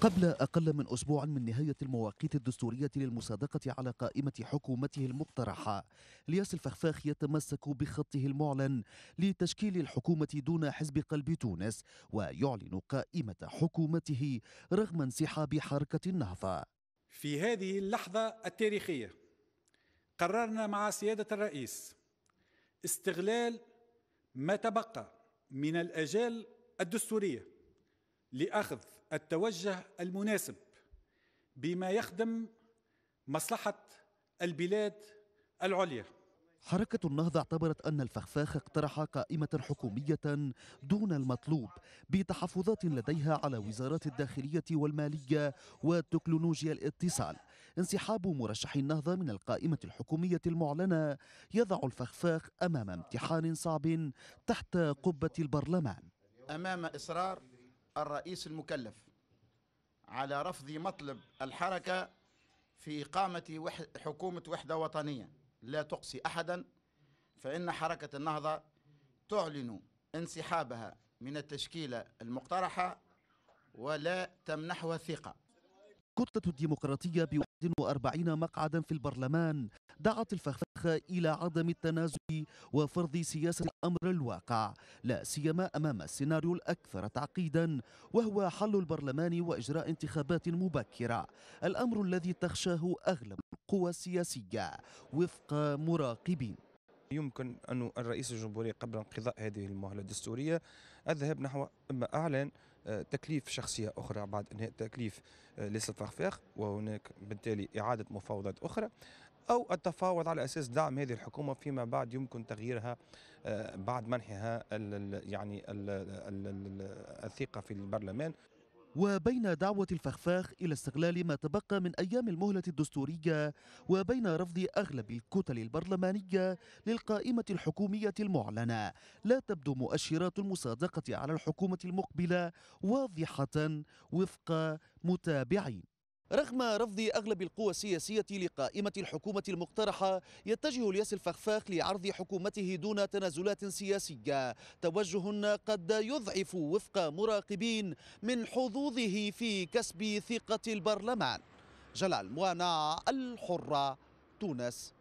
قبل أقل من أسبوع من نهاية المواقيت الدستورية للمصادقة على قائمة حكومته المقترحة لياس الفخفاخ يتمسك بخطه المعلن لتشكيل الحكومة دون حزب قلب تونس ويعلن قائمة حكومته رغم انسحاب حركة النهضة في هذه اللحظة التاريخية قررنا مع سيادة الرئيس استغلال ما تبقى من الأجال الدستورية لأخذ التوجه المناسب بما يخدم مصلحه البلاد العليا حركة النهضة اعتبرت أن الفخفاخ اقترح قائمة حكومية دون المطلوب بتحفظات لديها على وزارات الداخلية والمالية وتكنولوجيا الاتصال انسحاب مرشح النهضة من القائمة الحكومية المعلنة يضع الفخفاخ أمام امتحان صعب تحت قبة البرلمان أمام إصرار الرئيس المكلف على رفض مطلب الحركة في إقامة حكومة وحدة وطنية لا تقصي أحدا فإن حركة النهضة تعلن انسحابها من التشكيلة المقترحة ولا تمنحها ثقة كتلة الديمقراطية 41 مقعدا في البرلمان دعت الفخفخة إلى عدم التنازل وفرض سياسة أمر الواقع لا سيما أمام السيناريو الأكثر تعقيدا وهو حل البرلمان وإجراء انتخابات مبكرة الأمر الذي تخشاه أغلب القوى السياسية وفق مراقبين يمكن أن الرئيس الجمهورية قبل انقضاء هذه المهلة الدستورية الذهاب نحو إما أعلان آه، تكليف شخصية أخرى بعد إنهاء تكليف آه، لسفاخ وهناك بالتالي إعادة مفاوضات أخرى أو التفاوض على أساس دعم هذه الحكومة فيما بعد يمكن تغييرها آه، بعد منحها يعني الثقة في البرلمان وبين دعوة الفخفاخ إلى استغلال ما تبقى من أيام المهلة الدستورية وبين رفض أغلب الكتل البرلمانية للقائمة الحكومية المعلنة لا تبدو مؤشرات المصادقة على الحكومة المقبلة واضحة وفق متابعين رغم رفض أغلب القوى السياسية لقائمة الحكومة المقترحة يتجه الياس الفخفاخ لعرض حكومته دون تنازلات سياسية توجه قد يضعف وفق مراقبين من حظوظه في كسب ثقة البرلمان جلال موانع الحرة تونس